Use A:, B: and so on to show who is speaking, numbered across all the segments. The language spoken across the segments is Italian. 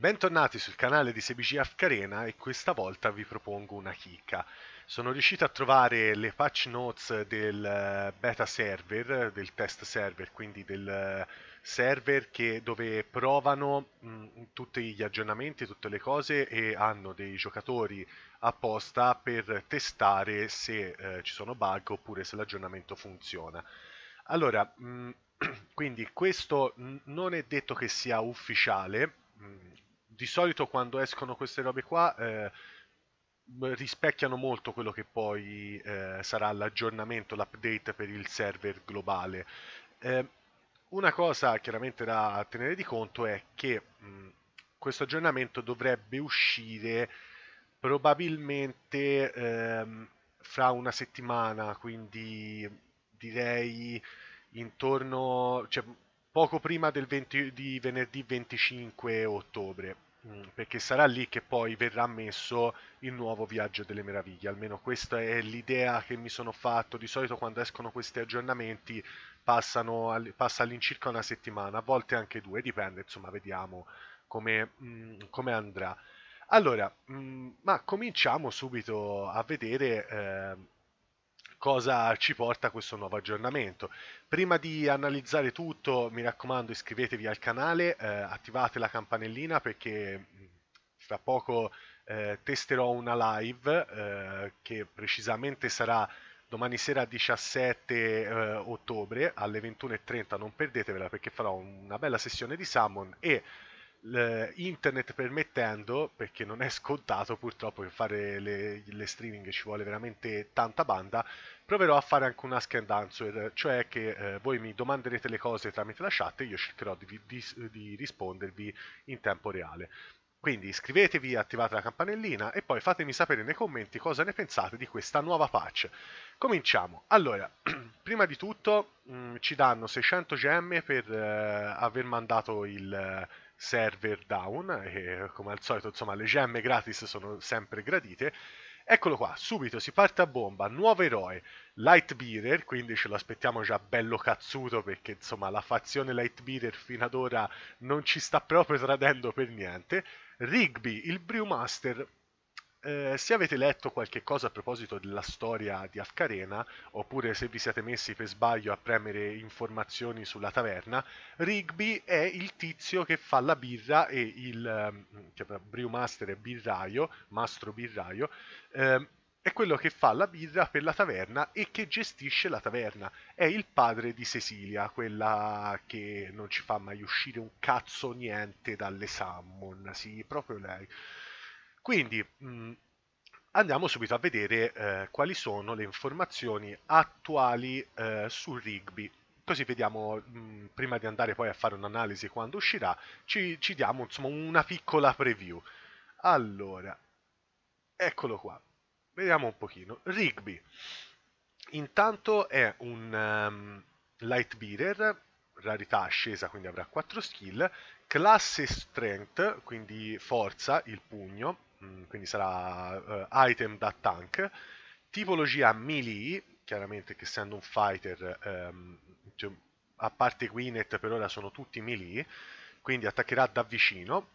A: Bentornati sul canale di Sebigi Afcarena e questa volta vi propongo una chicca. Sono riuscito a trovare le patch notes del eh, beta server, del test server, quindi del eh, server che, dove provano mh, mm, tutti gli aggiornamenti, tutte le cose e hanno dei giocatori apposta per testare se eh, ci sono bug oppure se l'aggiornamento funziona. Allora, mh, mm, quindi questo non è detto che sia ufficiale, mm, di solito quando escono queste robe qua eh, rispecchiano molto quello che poi eh, sarà l'aggiornamento, l'update per il server globale. Eh, una cosa chiaramente da tenere di conto è che mh, mm, questo aggiornamento dovrebbe uscire probabilmente ehm, fra una settimana, quindi direi intorno, cioè, poco prima del 20, di venerdì 25 ottobre. Mm, perché sarà lì che poi verrà messo il nuovo Viaggio delle Meraviglie, almeno questa è l'idea che mi sono fatto, di solito quando escono questi aggiornamenti passano, passa all'incirca una settimana, a volte anche due, dipende, insomma vediamo come, mh, mm, come andrà. Allora, mh, mm, ma cominciamo subito a vedere eh, cosa ci porta questo nuovo aggiornamento. Prima di analizzare tutto, mi raccomando, iscrivetevi al canale, eh, attivate la campanellina perché mm, fra poco eh, testerò una live eh, che precisamente sarà domani sera 17 eh, ottobre alle 21.30 non perdetevela perché farò una bella sessione di Summon e internet permettendo, perché non è scontato purtroppo che fare le, le, streaming ci vuole veramente tanta banda, proverò a fare anche un ask and answer, cioè che eh, voi mi domanderete le cose tramite la chat e io cercherò di, di, di rispondervi in tempo reale. Quindi iscrivetevi, attivate la campanellina e poi fatemi sapere nei commenti cosa ne pensate di questa nuova patch. Cominciamo. Allora, prima di tutto mh, mm, ci danno 600 gemme per eh, aver mandato il, server down e come al solito insomma le gemme gratis sono sempre gradite eccolo qua subito si parte a bomba nuovo eroe light beater quindi ce lo aspettiamo già bello cazzuto perché insomma la fazione light beater fino ad ora non ci sta proprio tradendo per niente Rigby il Brewmaster eh, se avete letto qualche cosa a proposito della storia di Afcarena, oppure se vi siete messi per sbaglio a premere informazioni sulla taverna, Rigby è il tizio che fa la birra e il cioè, brewmaster e birraio, mastro birraio, eh, è quello che fa la birra per la taverna e che gestisce la taverna. È il padre di Cecilia, quella che non ci fa mai uscire un cazzo niente dalle Sammon, sì, proprio lei. Quindi mh, mm, andiamo subito a vedere eh, quali sono le informazioni attuali eh, su Rigby. Così vediamo, mh, mm, prima di andare poi a fare un'analisi quando uscirà, ci, ci diamo insomma una piccola preview. Allora, eccolo qua. Vediamo un pochino. Rigby. Intanto è un um, light bearer, rarità ascesa, quindi avrà 4 skill, classe strength, quindi forza, il pugno, Mm, quindi sarà uh, item da tank, tipologia melee, chiaramente che essendo un fighter, um, cioè, a parte Gwyneth per ora sono tutti melee, quindi attaccherà da vicino,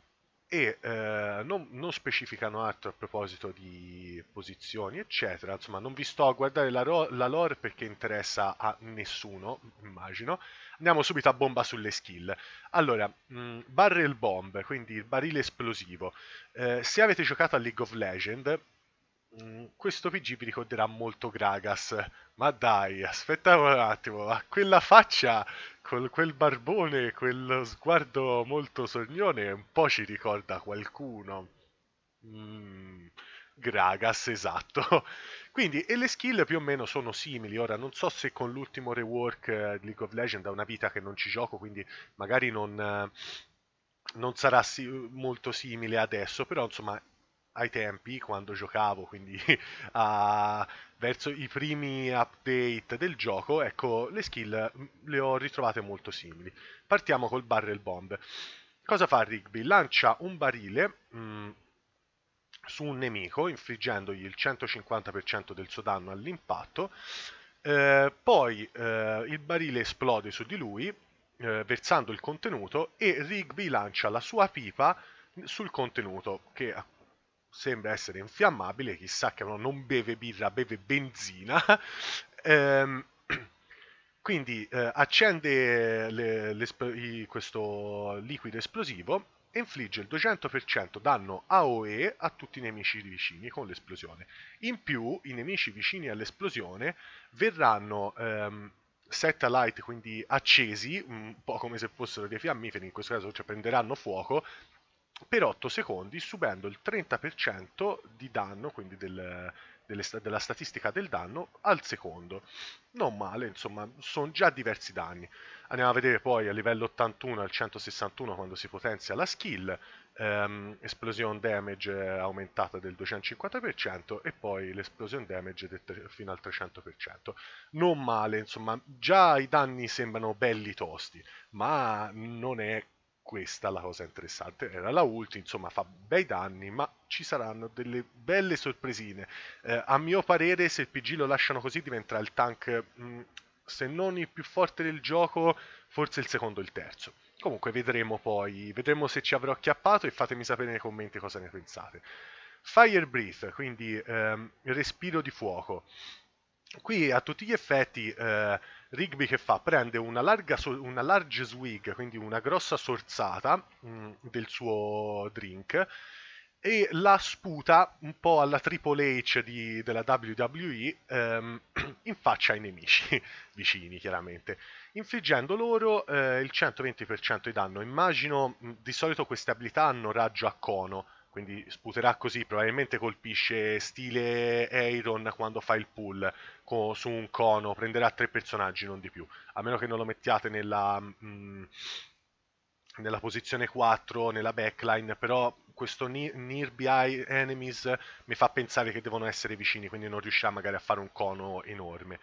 A: e eh, non, non, specificano altro a proposito di posizioni eccetera insomma non vi sto a guardare la, la, lore perché interessa a nessuno immagino andiamo subito a bomba sulle skill allora mh, mm, barrel bomb quindi il barile esplosivo eh, se avete giocato a League of Legends Mm, questo PG vi ricorderà molto Gragas. Ma dai, aspettavo un attimo, ma quella faccia con quel barbone, quello sguardo molto sognone, un po' ci ricorda qualcuno. Mm, Gragas, esatto. Quindi, e le skill più o meno sono simili. Ora, non so se con l'ultimo rework di eh, League of Legends, da una vita che non ci gioco, quindi magari non eh, non sarà molto simile adesso, però insomma ai tempi quando giocavo, quindi a, verso i primi update del gioco, ecco, le skill mm, le ho ritrovate molto simili. Partiamo col barrel bomb. Cosa fa Rigby? Lancia un barile mh, mm, su un nemico, infliggendogli il 150% del suo danno all'impatto. Eh, poi eh, il barile esplode su di lui, eh, versando il contenuto, e Rigby lancia la sua pipa sul contenuto, che a sembra essere infiammabile, chissà che no, non beve birra, beve benzina. ehm, quindi eh, accende le, i, questo liquido esplosivo e infligge il 200% danno AOE a tutti i nemici vicini con l'esplosione. In più, i nemici vicini all'esplosione verranno ehm, set a light, quindi accesi, un po' come se fossero dei fiammiferi, in questo caso cioè prenderanno fuoco per 8 secondi subendo il 30% di danno, quindi del, delle, della statistica del danno al secondo. Non male, insomma, sono già diversi danni. Andiamo a vedere poi a livello 81 al 161 quando si potenzia la skill, ehm, explosion damage eh, aumentata del 250% e poi l'explosion damage del, fino al 300%. Non male, insomma, già i danni sembrano belli tosti, ma non è questa la cosa interessante era la ulti insomma fa bei danni ma ci saranno delle belle sorpresine eh, a mio parere se il PG lo lasciano così diventerà il tank mh, mm, se non il più forte del gioco forse il secondo o il terzo comunque vedremo poi vedremo se ci avrò acchiappato e fatemi sapere nei commenti cosa ne pensate Fire Breath quindi ehm, respiro di fuoco qui a tutti gli effetti eh, Rigby che fa? Prende una, larga, una large swig, quindi una grossa sorsata mh, mm, del suo drink e la sputa un po' alla Triple H di, della WWE ehm, in faccia ai nemici vicini chiaramente, infliggendo loro eh, il 120% di danno. Immagino mh, mm, di solito queste abilità hanno raggio a cono, quindi sputerà così, probabilmente colpisce stile Eiron quando fa il pull con, su un cono, prenderà tre personaggi, non di più, a meno che non lo mettiate nella, mh, mm, nella posizione 4, nella backline, però questo near, nearby enemies mi fa pensare che devono essere vicini, quindi non riuscirà magari a fare un cono enorme.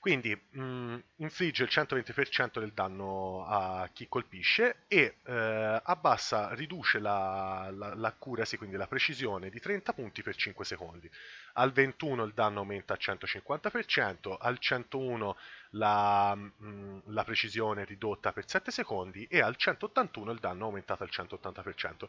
A: Quindi mh, mm, infligge il 120% del danno a chi colpisce e eh, abbassa, riduce la, la, l'accuracy, quindi la precisione, di 30 punti per 5 secondi. Al 21 il danno aumenta al 150%, al 101 la, mh, mm, la precisione è ridotta per 7 secondi e al 181 il danno è aumentato al 180%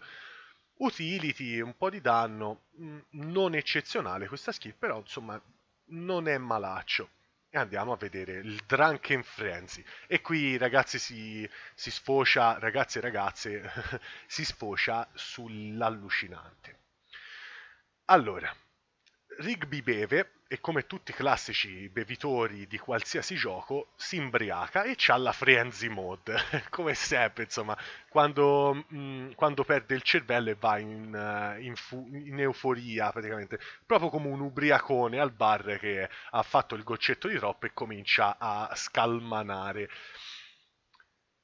A: utility, un po' di danno, mm, non eccezionale questa skill, però insomma non è malaccio e andiamo a vedere il Drunken Frenzy. E qui ragazzi si, si sfocia, ragazzi e ragazze, si sfocia sull'allucinante. Allora, Rigby beve e come tutti i classici bevitori di qualsiasi gioco si imbriaca e c'ha la frenzy mode, come sempre insomma, quando, mh, mm, quando, perde il cervello e va in, eh, in, fu- in, euforia praticamente, proprio come un ubriacone al bar che ha fatto il goccetto di troppo e comincia a scalmanare.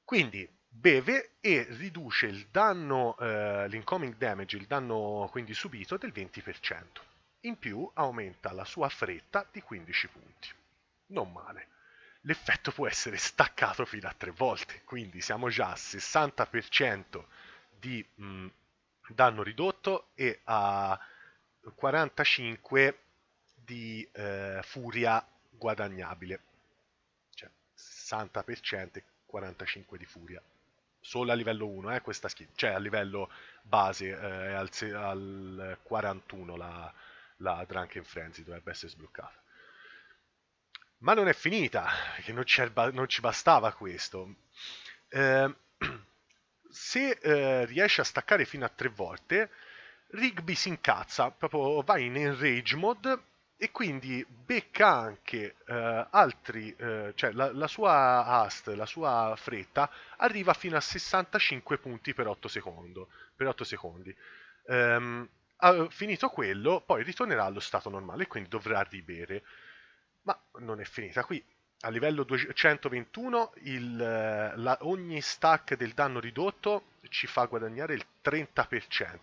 A: Quindi beve e riduce il danno, eh, l'incoming damage, il danno quindi subito del 20%. In più aumenta la sua fretta di 15 punti. Non male. L'effetto può essere staccato fino a 3 volte, quindi siamo già al 60% di mh, mm, danno ridotto e a 45 di eh, furia guadagnabile. Cioè 60% e 45 di furia. Solo a livello 1, eh, questa skin. Cioè a livello base eh, al, al 41 la, la Drunk in Frenzy dovrebbe essere sbloccata. Ma non è finita, che non, non ci bastava questo. Eh, se eh, riesce a staccare fino a tre volte, Rigby si incazza, proprio va in enrage mode e quindi becca anche eh, altri, eh, cioè la, la, sua hast, la sua fretta arriva fino a 65 punti per 8, secondo, per 8 secondi. Um, Uh, finito quello, poi ritornerà allo stato normale, e quindi dovrà ribere. Ma non è finita qui. A livello 121 il, eh, la, ogni stack del danno ridotto ci fa guadagnare il 30%.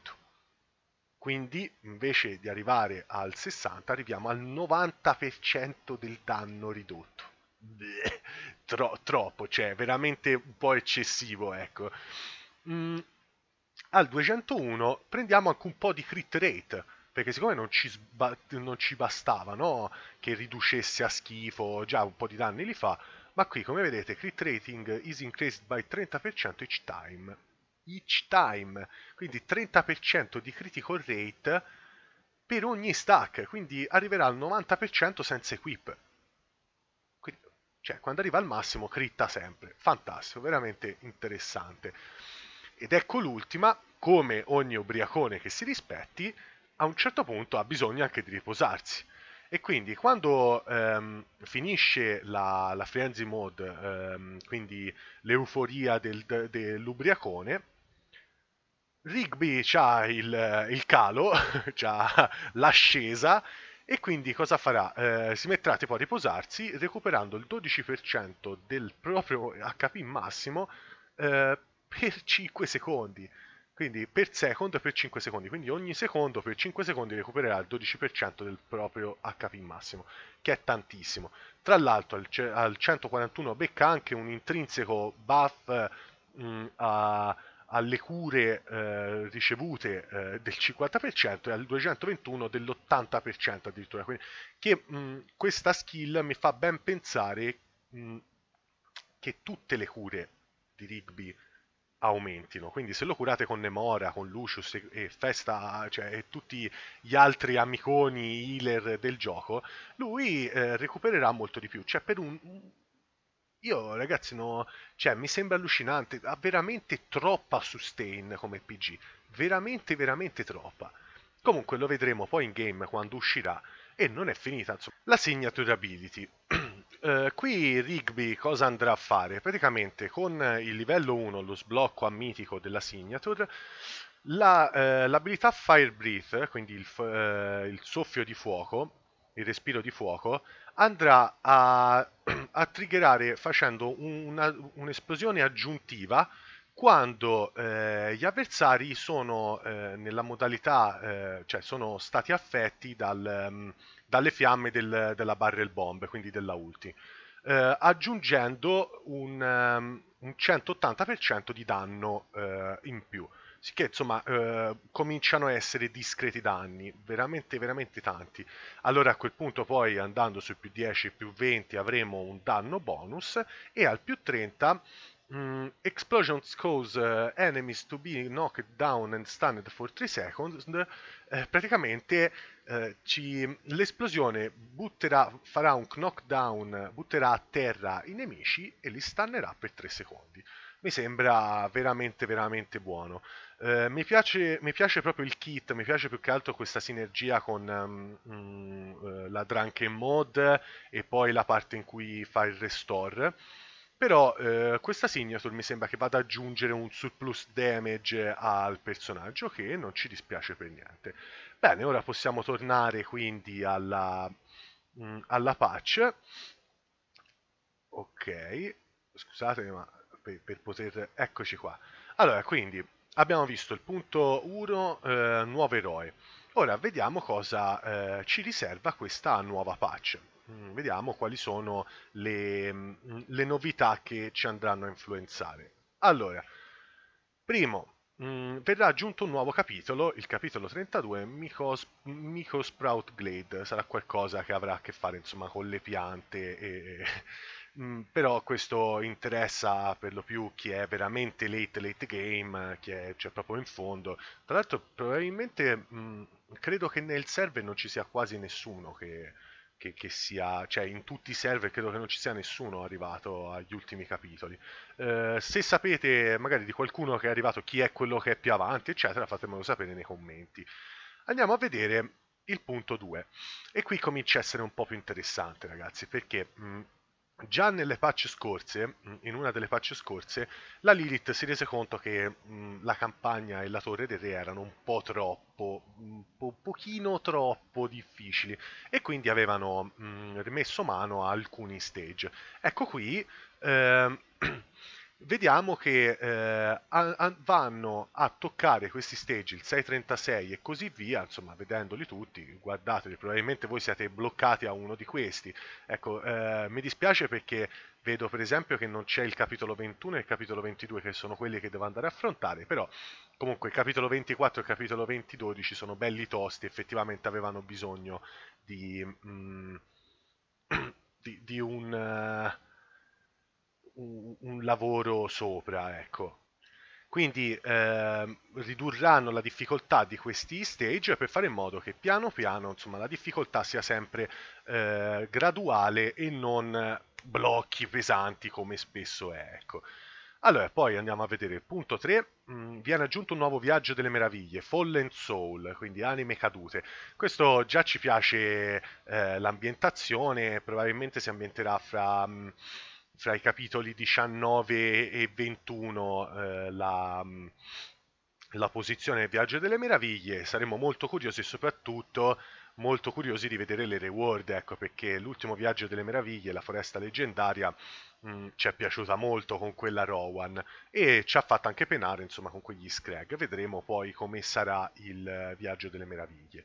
A: Quindi invece di arrivare al 60% arriviamo al 90% del danno ridotto. Bleh, tro, troppo, cioè veramente un po' eccessivo, ecco. Mm, al 201 prendiamo anche un po' di crit rate, perché siccome non ci, sba- non ci bastava no? che riducesse a schifo, già un po' di danni li fa, ma qui come vedete crit rating is increased by 30% each time. Each time, quindi 30% di critical rate per ogni stack, quindi arriverà al 90% senza equip. Quindi, cioè, quando arriva al massimo, critta sempre. Fantastico, veramente interessante. Ed ecco l'ultima, come ogni ubriacone che si rispetti, a un certo punto ha bisogno anche di riposarsi. E quindi quando ehm, finisce la, la, frenzy mode, ehm, quindi l'euforia del, dell'ubriacone, Rigby ha il, il, calo, ha l'ascesa e quindi cosa farà? Eh, si metterà tipo a riposarsi recuperando il 12% del proprio HP massimo eh, per 5 secondi. Quindi per secondo per 5 secondi, quindi ogni secondo per 5 secondi recupererà il 12% del proprio HP massimo, che è tantissimo. Tra l'altro al, al 141 becca anche un intrinseco buff mh, mm, a, alle cure eh, ricevute eh, del 50% e al 221 dell'80% addirittura. Quindi, che mh, mm, questa skill mi fa ben pensare mh, mm, che tutte le cure di Rigby aumentino. Quindi se lo curate con Nemora, con Lucius e, e Festa, cioè e tutti gli altri amiconi healer del gioco, lui eh, recupererà molto di più. Cioè per un... Io ragazzi, no, cioè, mi sembra allucinante, ha veramente troppa sustain come PG, veramente, veramente troppa. Comunque lo vedremo poi in game quando uscirà e non è finita. Insomma. La signature ability. Eh, qui Rigby cosa andrà a fare? Praticamente con il livello 1, lo sblocco a mitico della signature, eh, l'abilità la, uh, Fire Breath, quindi il, uh, il, soffio di fuoco, il respiro di fuoco, andrà a, a triggerare facendo un'esplosione aggiuntiva quando gli avversari sono nella modalità, cioè sono stati affetti dal... Um, dalle fiamme del, della barrel bomb, quindi della ulti, eh, aggiungendo un, um, un, 180% di danno eh, in più. Sicché insomma eh, cominciano a essere discreti danni, veramente veramente tanti. Allora a quel punto poi andando sul più 10 più 20 avremo un danno bonus e al più 30 Mm, explosions cause uh, enemies to be knocked down and stunned for 3 seconds. Eh, praticamente eh, ci, l'esplosione butterà, farà un knockdown, butterà a terra i nemici e li stunnerà per 3 secondi. Mi sembra veramente, veramente buono. Eh, mi, piace, mi, piace, proprio il kit, mi piace più che altro questa sinergia con um, um, la Drunken Mod e poi la parte in cui fa il restore. Però eh, questa signature mi sembra che vada ad aggiungere un surplus damage al personaggio che non ci dispiace per niente. Bene, ora possiamo tornare quindi alla, mh, mm, alla patch. Ok, scusatemi ma per, per poter... eccoci qua. Allora, quindi abbiamo visto il punto 1, eh, nuovo eroe. Ora vediamo cosa eh, ci riserva questa nuova patch. Mm, vediamo quali sono le, mm, le, novità che ci andranno a influenzare. Allora, primo, mh, mm, verrà aggiunto un nuovo capitolo, il capitolo 32, Mycos, Mycosprout Glade, sarà qualcosa che avrà a che fare insomma con le piante e, mh, però questo interessa per lo più chi è veramente late late game, chi è cioè, proprio in fondo. Tra l'altro probabilmente mh, credo che nel server non ci sia quasi nessuno che, che, che, sia, cioè in tutti i server credo che non ci sia nessuno arrivato agli ultimi capitoli. Eh, se sapete magari di qualcuno che è arrivato, chi è quello che è più avanti, eccetera, fatemelo sapere nei commenti. Andiamo a vedere il punto 2 e qui comincia a essere un po' più interessante ragazzi perché mh, mm, Già nelle patch scorse, mm, in una delle patch scorse, la Lilith si rese conto che mh, mm, la campagna e la torre del re erano un po' troppo, un po- pochino troppo difficili e quindi avevano mh, mm, rimesso mano a alcuni stage. Ecco qui, eh, vediamo che eh, a, a, vanno a toccare questi stage, il 636 e così via, insomma vedendoli tutti, guardateli, probabilmente voi siete bloccati a uno di questi. Ecco, eh, mi dispiace perché vedo per esempio che non c'è il capitolo 21 e il capitolo 22 che sono quelli che devo andare a affrontare, però comunque il capitolo 24 e il capitolo 22 sono belli tosti, effettivamente avevano bisogno di... Mm, di, di un... Uh, un, lavoro sopra, ecco. Quindi eh, ridurranno la difficoltà di questi stage per fare in modo che piano piano insomma, la difficoltà sia sempre eh, graduale e non blocchi pesanti come spesso è. Ecco. Allora, poi andiamo a vedere il punto 3. Mh, mm, viene aggiunto un nuovo viaggio delle meraviglie, Fallen Soul, quindi anime cadute. Questo già ci piace eh, l'ambientazione, probabilmente si ambienterà fra... Mh, mm, fra i capitoli 19 e 21 eh, la, mm, la posizione Viaggio delle Meraviglie, saremo molto curiosi e soprattutto molto curiosi di vedere le reward, ecco perché l'ultimo Viaggio delle Meraviglie, la foresta leggendaria, mh, mm, ci è piaciuta molto con quella Rowan e ci ha fatto anche penare insomma con quegli Scrag, vedremo poi come sarà il eh, Viaggio delle Meraviglie.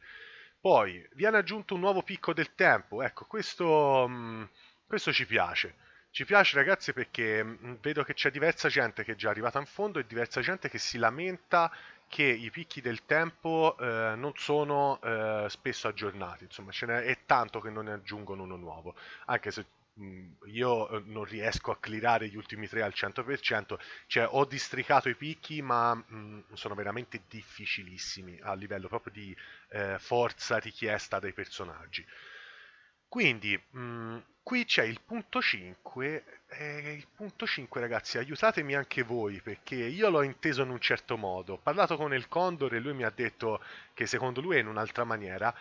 A: Poi viene aggiunto un nuovo picco del tempo, ecco questo, mh, mm, questo ci piace ci piace ragazzi perché mm, vedo che c'è diversa gente che è già arrivata in fondo e diversa gente che si lamenta che i picchi del tempo eh, non sono eh, spesso aggiornati, insomma ce n'è tanto che non ne aggiungono uno nuovo, anche se mm, io eh, non riesco a clearare gli ultimi tre al 100%, cioè ho districato i picchi ma mh, mm, sono veramente difficilissimi a livello proprio di eh, forza richiesta dai personaggi. Quindi mh, qui c'è il punto 5. Eh, il punto 5, ragazzi, aiutatemi anche voi perché io l'ho inteso in un certo modo. Ho parlato con il Condor e lui mi ha detto che secondo lui è in un'altra maniera.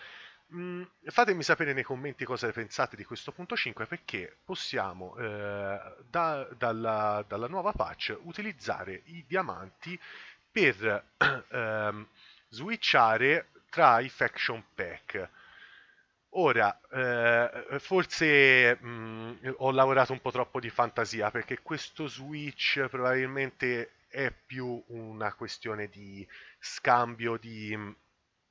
A: Mm, fatemi sapere nei commenti cosa pensate di questo punto 5 perché possiamo eh, da, dalla, dalla, nuova patch utilizzare i diamanti per ehm, switchare tra i faction pack Ora, eh, forse mh, mm, ho lavorato un po' troppo di fantasia perché questo Switch probabilmente è più una questione di scambio di mm,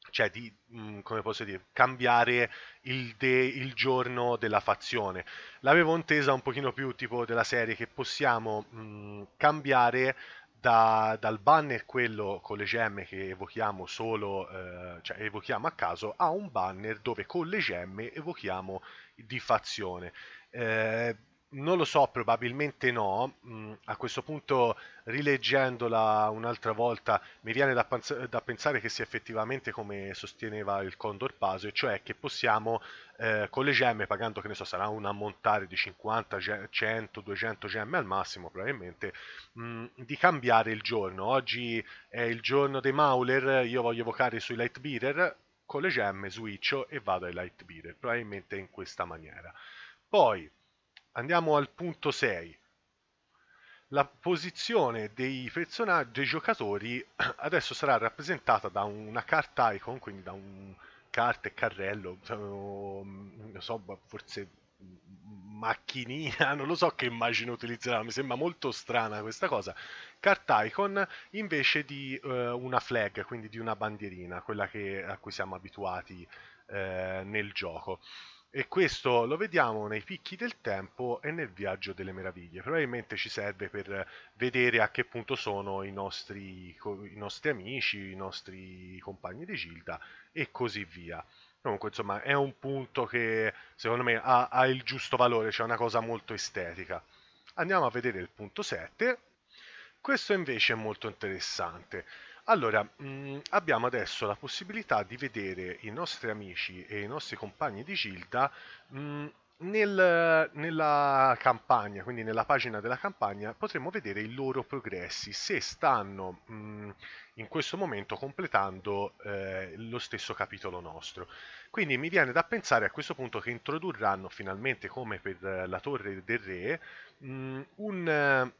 A: cioè di mh, mm, come posso dire cambiare il, de- il, giorno della fazione l'avevo intesa un pochino più tipo della serie che possiamo mh, cambiare da, dal banner quello con le gemme che evochiamo solo, eh, cioè evochiamo a caso, a un banner dove con le gemme evochiamo di fazione. Eh, non lo so, probabilmente no. Mm, a questo punto, rileggendola un'altra volta, mi viene da, da, pensare che sia effettivamente come sosteneva il Condor Paso, e cioè che possiamo eh, con le gemme, pagando che ne so, sarà un ammontare di 50, 100, 200 gemme al massimo, probabilmente, mh, mm, di cambiare il giorno. Oggi è il giorno dei Mauler, io voglio evocare sui Light Beater, con le gemme switcho e vado ai Light Beater, probabilmente in questa maniera. Poi Andiamo al punto 6. La posizione dei personaggi, dei giocatori, adesso sarà rappresentata da una carta icon, quindi da un carte, carrello, non so, forse macchinina, non lo so che immagine utilizzerà, mi sembra molto strana questa cosa. Carta icon invece di uh, una flag, quindi di una bandierina, quella che, a cui siamo abituati uh, nel gioco. E questo lo vediamo nei picchi del tempo e nel viaggio delle meraviglie. Probabilmente ci serve per vedere a che punto sono i nostri, i nostri amici, i nostri compagni di Gilda e così via. Comunque, insomma, è un punto che secondo me ha, ha il giusto valore, cioè una cosa molto estetica. Andiamo a vedere il punto 7. Questo invece è molto interessante. Allora, mh, mm, abbiamo adesso la possibilità di vedere i nostri amici e i nostri compagni di Gilda mh, mm, nel, nella campagna, quindi nella pagina della campagna, potremo vedere i loro progressi, se stanno mh, mm, in questo momento completando eh, lo stesso capitolo nostro. Quindi mi viene da pensare a questo punto che introdurranno finalmente, come per la torre del re, un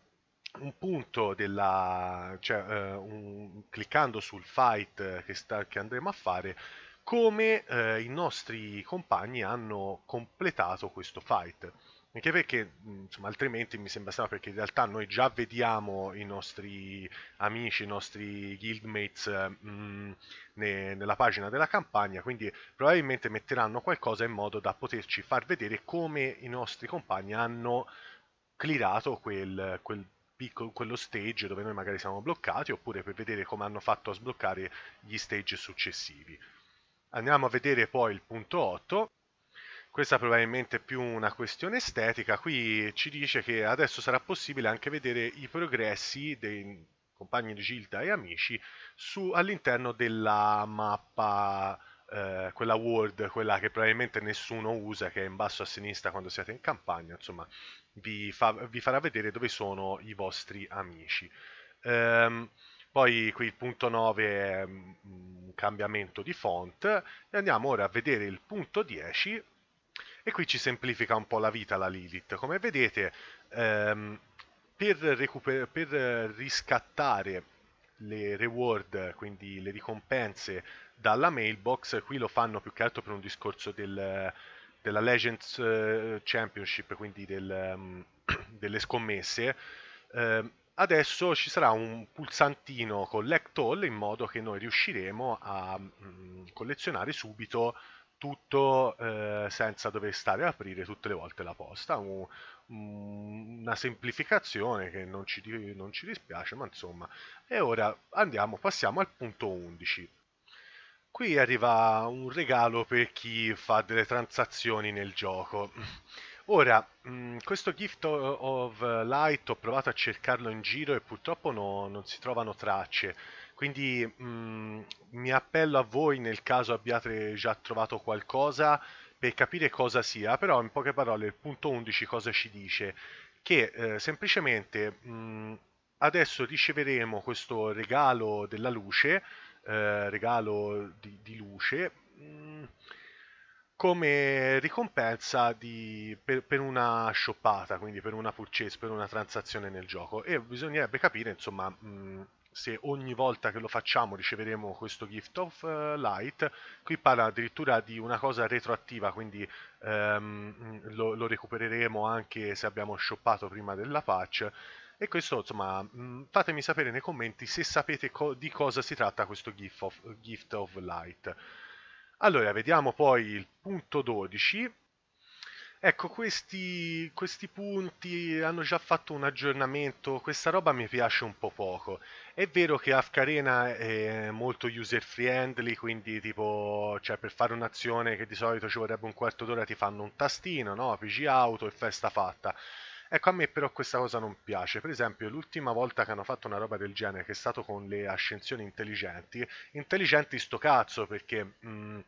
A: un punto della, cioè, eh, un, cliccando sul fight che, sta, che andremo a fare, come eh, i nostri compagni hanno completato questo fight. Anche perché, insomma, altrimenti mi sembra strano perché in realtà noi già vediamo i nostri amici, i nostri guildmates mh, ne, nella pagina della campagna, quindi probabilmente metteranno qualcosa in modo da poterci far vedere come i nostri compagni hanno clearato quel, quel piccolo, quello stage dove noi magari siamo bloccati oppure per vedere come hanno fatto a sbloccare gli stage successivi. Andiamo a vedere poi il punto 8, questa probabilmente è più una questione estetica, qui ci dice che adesso sarà possibile anche vedere i progressi dei compagni di Gilda e amici all'interno della mappa, eh, quella world, quella che probabilmente nessuno usa, che è in basso a sinistra quando siete in campagna, insomma vi, fa, vi farà vedere dove sono i vostri amici. Um, poi qui il punto 9 è mm, un cambiamento di font e andiamo ora a vedere il punto 10 e qui ci semplifica un po' la vita la Lilith. Come vedete um, per, per riscattare le reward, quindi le ricompense dalla mailbox, qui lo fanno più che altro per un discorso del, della Legends eh, Championship, quindi del, ehm, delle scommesse, eh, adesso ci sarà un pulsantino con all in modo che noi riusciremo a mm, collezionare subito tutto eh, senza dover stare a aprire tutte le volte la posta mm, una semplificazione che non ci, non ci dispiace ma insomma e ora andiamo passiamo al punto 11 Qui arriva un regalo per chi fa delle transazioni nel gioco. Ora, mm, questo Gift of Light ho provato a cercarlo in giro e purtroppo no, non si trovano tracce. Quindi mh, mm, mi appello a voi nel caso abbiate già trovato qualcosa per capire cosa sia, però in poche parole il punto 11 cosa ci dice? Che eh, semplicemente mh, mm, adesso riceveremo questo regalo della luce eh, regalo di, di luce mm, come ricompensa di, per, per, una shoppata, quindi per una purchase, per una transazione nel gioco e bisognerebbe capire insomma mh, mm, se ogni volta che lo facciamo riceveremo questo gift of eh, light qui parla addirittura di una cosa retroattiva quindi ehm, lo, lo, recupereremo anche se abbiamo shoppato prima della patch e questo, insomma, mh, mm, fatemi sapere nei commenti se sapete co- di cosa si tratta questo Gift of, Gift of Light. Allora, vediamo poi il punto 12. Ecco, questi, questi, punti hanno già fatto un aggiornamento, questa roba mi piace un po' poco. È vero che Afkarena è molto user friendly, quindi tipo, cioè per fare un'azione che di solito ci vorrebbe un quarto d'ora ti fanno un tastino, no? PG auto e festa fatta. Ecco, a me però questa cosa non piace. Per esempio, l'ultima volta che hanno fatto una roba del genere, che è stato con le ascensioni intelligenti, intelligenti sto cazzo, perché mh, mm,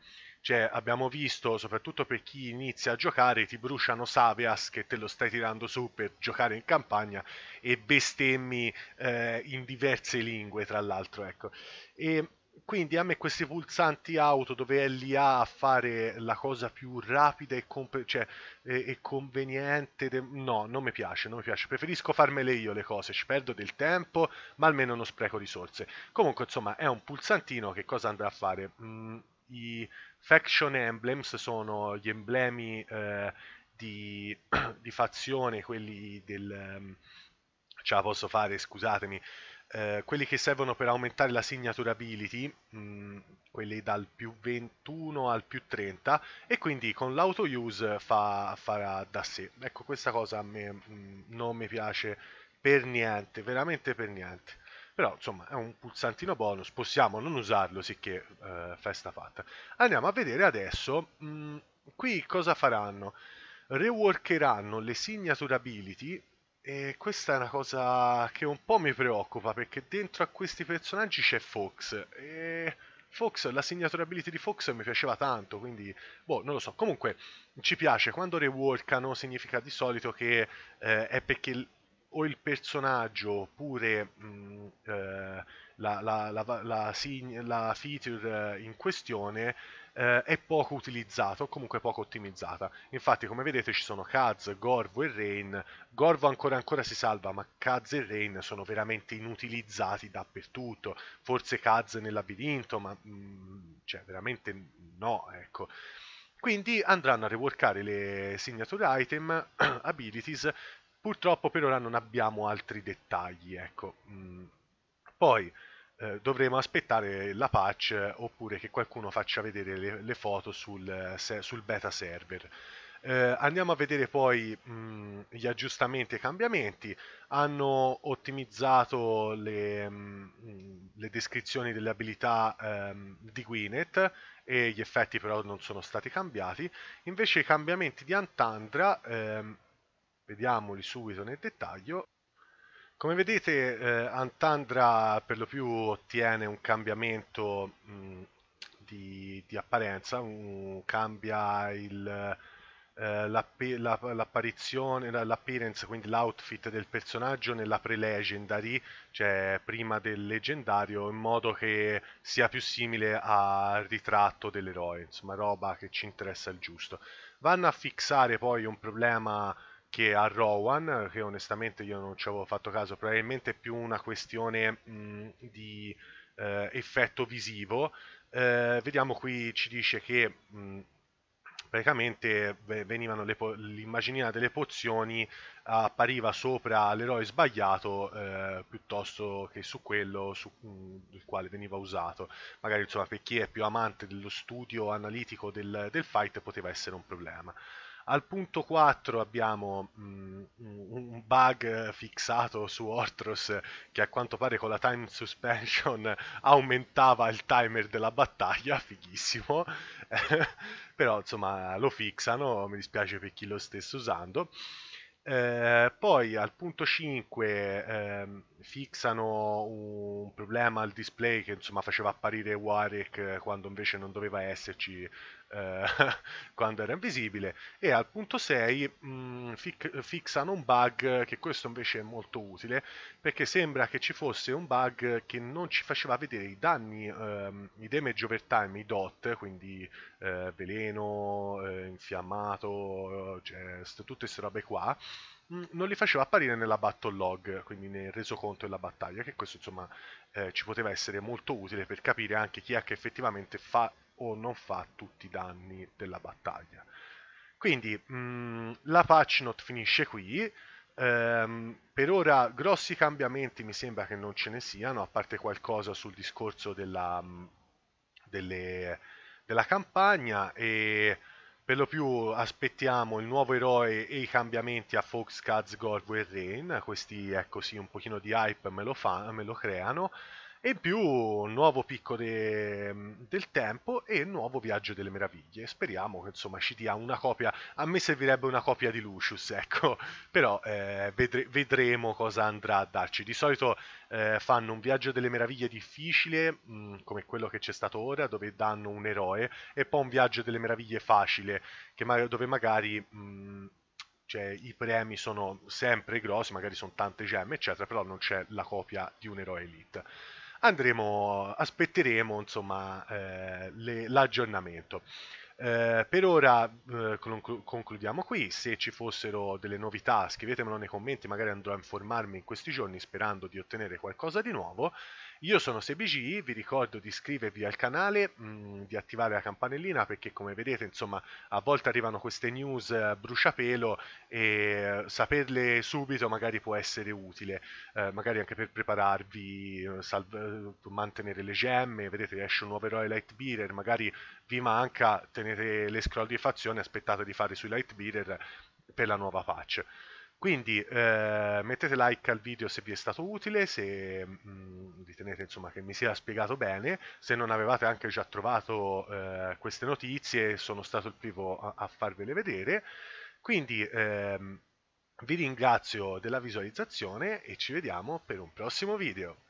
A: cioè, abbiamo visto, soprattutto per chi inizia a giocare, ti bruciano Savias che te lo stai tirando su per giocare in campagna e bestemmi eh, in diverse lingue, tra l'altro, ecco. E quindi a me questi pulsanti auto dove è l'IA a fare la cosa più rapida e, comp- cioè, e, e conveniente, de- no, non mi piace, non mi piace. Preferisco farmele io le cose, ci perdo del tempo, ma almeno non spreco risorse. Comunque, insomma, è un pulsantino che cosa andrà a fare? Mm, I faction emblems sono gli emblemi eh, di, di fazione, quelli del... Um, ce la posso fare, scusatemi, eh, quelli che servono per aumentare la signature ability, mh, mm, quelli dal più 21 al più 30, e quindi con l'auto use fa, farà da sé. Ecco, questa cosa a me mh, mm, non mi piace per niente, veramente per niente. Però insomma è un pulsantino bonus, possiamo non usarlo sicché eh, festa fatta. Andiamo a vedere adesso mh, mm, qui cosa faranno. Reworkeranno le signature ability e questa è una cosa che un po' mi preoccupa perché dentro a questi personaggi c'è Fox e Fox, la signature ability di Fox mi piaceva tanto, quindi boh, non lo so. Comunque ci piace quando reworkano significa di solito che eh, è perché il, o il personaggio oppure mh, mm, eh, la, la, la, la, feature eh, in questione eh, è poco utilizzato comunque poco ottimizzata. Infatti, come vedete, ci sono Kaz, Gorvo e Rain. Gorvo ancora ancora si salva, ma Kaz e Rain sono veramente inutilizzati dappertutto. Forse Kaz nel labirinto, ma mh, mm, cioè, veramente no, ecco. Quindi andranno a reworkare le signature item, abilities. Purtroppo per ora non abbiamo altri dettagli, ecco. Mh. Mm. Poi eh, dovremo aspettare la patch oppure che qualcuno faccia vedere le, le foto sul, sul, beta server. Eh, andiamo a vedere poi mh, mm, gli aggiustamenti e i cambiamenti. Hanno ottimizzato le, mh, mm, le descrizioni delle abilità ehm, di Gwyneth e gli effetti però non sono stati cambiati. Invece i cambiamenti di Antandra, ehm, vediamoli subito nel dettaglio, come vedete, eh, Antandra per lo più ottiene un cambiamento mh, di, di, apparenza, un, cambia il, eh, l'apparizione, l'appearance, quindi l'outfit del personaggio nella pre-legendary, cioè prima del leggendario, in modo che sia più simile al ritratto dell'eroe, insomma roba che ci interessa il giusto. Vanno a fissare poi un problema che a Rowan, che onestamente io non ci avevo fatto caso, probabilmente è più una questione mh, di eh, effetto visivo. Eh, vediamo qui ci dice che mh, praticamente venivano l'immaginina delle pozioni appariva sopra l'eroe sbagliato eh, piuttosto che su quello su, mh, il quale veniva usato magari insomma per chi è più amante dello studio analitico del, del fight poteva essere un problema al punto 4 abbiamo mh, mm, un bug fissato su Ortros che a quanto pare con la time suspension aumentava il timer della battaglia, fighissimo. Però insomma lo fixano, mi dispiace per chi lo stesse usando. Eh, poi al punto 5 eh, fixano un problema al display che insomma faceva apparire Warwick eh, quando invece non doveva esserci eh, quando era invisibile e al punto 6 mh, mm, fic- fixano un bug che questo invece è molto utile perché sembra che ci fosse un bug che non ci faceva vedere i danni, ehm, i damage over time, i dot, quindi eh, veleno, eh, infiammato, cioè, tutte queste robe qua mm, non li faceva apparire nella battle log, quindi nel resoconto della battaglia, che questo insomma eh, ci poteva essere molto utile per capire anche chi è che effettivamente fa o non fa tutti i danni della battaglia. Quindi mh, mm, la patch note finisce qui. Ehm, per ora grossi cambiamenti mi sembra che non ce ne siano, a parte qualcosa sul discorso della, mm, delle, della campagna e per lo più aspettiamo il nuovo eroe e i cambiamenti a Fox, Kaz, Gorgo e Rain, questi ecco sì un pochino di hype me lo, fa, me lo creano, e più un nuovo picco de, del tempo e un nuovo viaggio delle meraviglie. Speriamo che insomma ci dia una copia. A me servirebbe una copia di Lucius, ecco, però eh, vedre, vedremo cosa andrà a darci. Di solito eh, fanno un viaggio delle meraviglie difficile, mh, mm, come quello che c'è stato ora, dove danno un eroe, e poi un viaggio delle meraviglie facile, ma- dove magari. Mh, mm, cioè i premi sono sempre grossi, magari sono tante gemme, eccetera, però non c'è la copia di un eroe elite andremo, aspetteremo insomma, eh, le, l'aggiornamento. Eh, per ora eh, concludiamo qui, se ci fossero delle novità scrivetemelo nei commenti, magari andrò a informarmi in questi giorni sperando di ottenere qualcosa di nuovo io sono SebiG, vi ricordo di iscrivervi al canale, mh, mm, di attivare la campanellina perché come vedete insomma a volte arrivano queste news eh, bruciapelo e eh, saperle subito magari può essere utile, eh, magari anche per prepararvi, eh, salve, eh, mantenere le gemme, vedete esce un nuovo eroe Light Bearer, magari vi manca, tenete le scroll di fazione, aspettate di fare sui Light Bearer per la nuova patch. Quindi eh, mettete like al video se vi è stato utile, se mh, mm, ritenete insomma, che mi sia spiegato bene, se non avevate anche già trovato eh, queste notizie sono stato il primo a, a farvele vedere. Quindi ehm, vi ringrazio della visualizzazione e ci vediamo per un prossimo video.